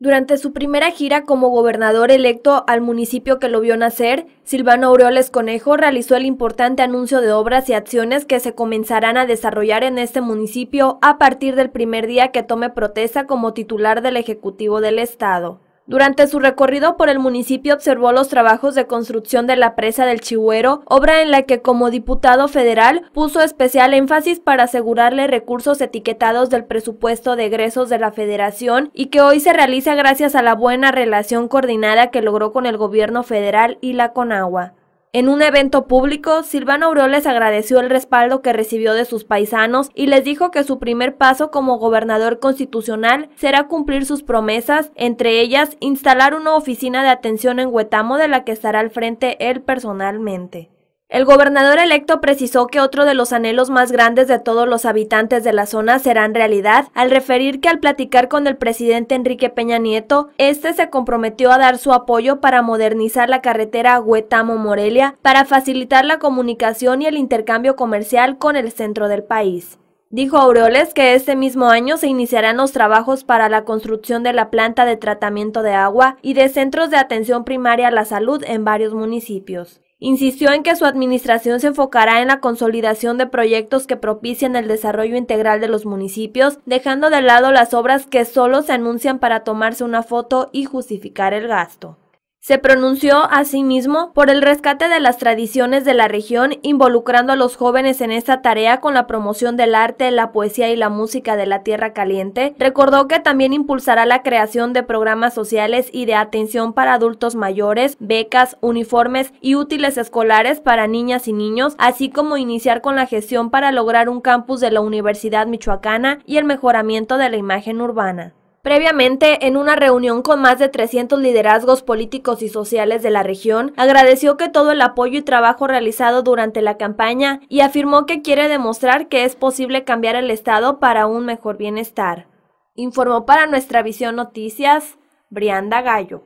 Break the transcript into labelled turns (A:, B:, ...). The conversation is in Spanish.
A: Durante su primera gira como gobernador electo al municipio que lo vio nacer, Silvano Aureoles Conejo realizó el importante anuncio de obras y acciones que se comenzarán a desarrollar en este municipio a partir del primer día que tome protesta como titular del Ejecutivo del Estado. Durante su recorrido por el municipio observó los trabajos de construcción de la presa del Chihuero, obra en la que como diputado federal puso especial énfasis para asegurarle recursos etiquetados del presupuesto de egresos de la federación y que hoy se realiza gracias a la buena relación coordinada que logró con el gobierno federal y la CONAGUA. En un evento público, Silvano Aureoles agradeció el respaldo que recibió de sus paisanos y les dijo que su primer paso como gobernador constitucional será cumplir sus promesas, entre ellas instalar una oficina de atención en Huetamo de la que estará al frente él personalmente. El gobernador electo precisó que otro de los anhelos más grandes de todos los habitantes de la zona serán realidad, al referir que al platicar con el presidente Enrique Peña Nieto, este se comprometió a dar su apoyo para modernizar la carretera Huetamo-Morelia para facilitar la comunicación y el intercambio comercial con el centro del país. Dijo Aureoles que este mismo año se iniciarán los trabajos para la construcción de la planta de tratamiento de agua y de centros de atención primaria a la salud en varios municipios. Insistió en que su administración se enfocará en la consolidación de proyectos que propicien el desarrollo integral de los municipios, dejando de lado las obras que solo se anuncian para tomarse una foto y justificar el gasto. Se pronunció asimismo por el rescate de las tradiciones de la región, involucrando a los jóvenes en esta tarea con la promoción del arte, la poesía y la música de la Tierra Caliente. Recordó que también impulsará la creación de programas sociales y de atención para adultos mayores, becas, uniformes y útiles escolares para niñas y niños, así como iniciar con la gestión para lograr un campus de la Universidad Michoacana y el mejoramiento de la imagen urbana. Previamente, en una reunión con más de 300 liderazgos políticos y sociales de la región, agradeció que todo el apoyo y trabajo realizado durante la campaña y afirmó que quiere demostrar que es posible cambiar el Estado para un mejor bienestar. Informó para nuestra visión noticias Brianda Gallo.